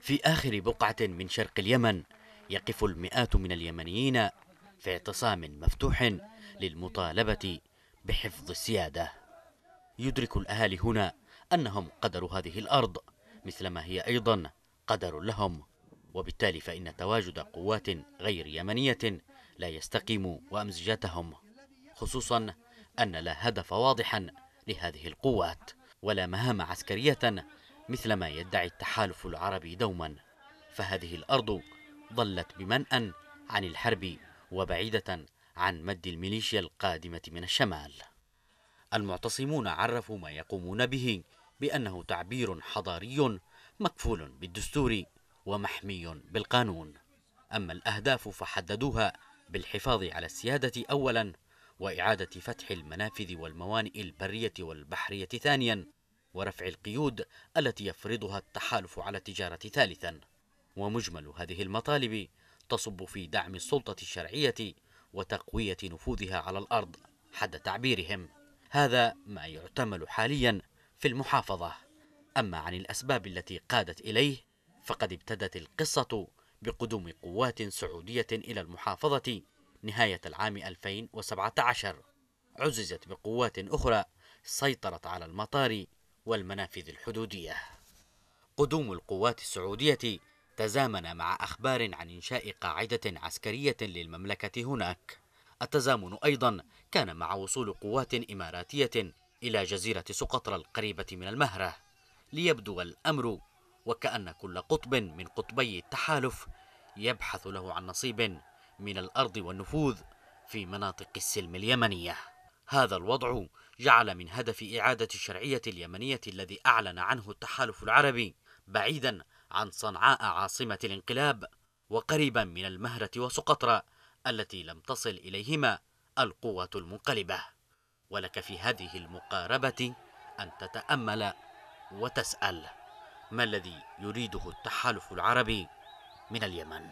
في آخر بقعة من شرق اليمن يقف المئات من اليمنيين في اعتصام مفتوح للمطالبة بحفظ السيادة يدرك الأهالي هنا أنهم قدر هذه الأرض مثلما هي أيضا قدر لهم وبالتالي فإن تواجد قوات غير يمنية لا يستقيم وأمزجتهم خصوصا أن لا هدف واضحا لهذه القوات ولا مهام عسكرية مثل ما يدعي التحالف العربي دوما فهذه الأرض ظلت بمنأى عن الحرب وبعيدة عن مد الميليشيا القادمة من الشمال المعتصمون عرفوا ما يقومون به بأنه تعبير حضاري مكفول بالدستور ومحمي بالقانون أما الأهداف فحددوها بالحفاظ على السيادة أولا وإعادة فتح المنافذ والموانئ البرية والبحرية ثانيا ورفع القيود التي يفرضها التحالف على التجارة ثالثا ومجمل هذه المطالب تصب في دعم السلطة الشرعية وتقوية نفوذها على الأرض حد تعبيرهم هذا ما يعتمل حاليا في المحافظة أما عن الأسباب التي قادت إليه فقد ابتدت القصة بقدوم قوات سعودية إلى المحافظة نهاية العام 2017 عززت بقوات أخرى سيطرت على المطار والمنافذ الحدودية قدوم القوات السعودية تزامن مع أخبار عن إنشاء قاعدة عسكرية للمملكة هناك التزامن أيضا كان مع وصول قوات إماراتية إلى جزيرة سقطرى القريبة من المهرة ليبدو الأمر وكأن كل قطب من قطبي التحالف يبحث له عن نصيب من الأرض والنفوذ في مناطق السلم اليمنيه هذا الوضع جعل من هدف إعادة الشرعية اليمنية الذي أعلن عنه التحالف العربي بعيدا عن صنعاء عاصمة الانقلاب وقريبا من المهرة وسقطرى التي لم تصل إليهما القوة المنقلبة ولك في هذه المقاربة أن تتأمل وتسأل ما الذي يريده التحالف العربي من اليمن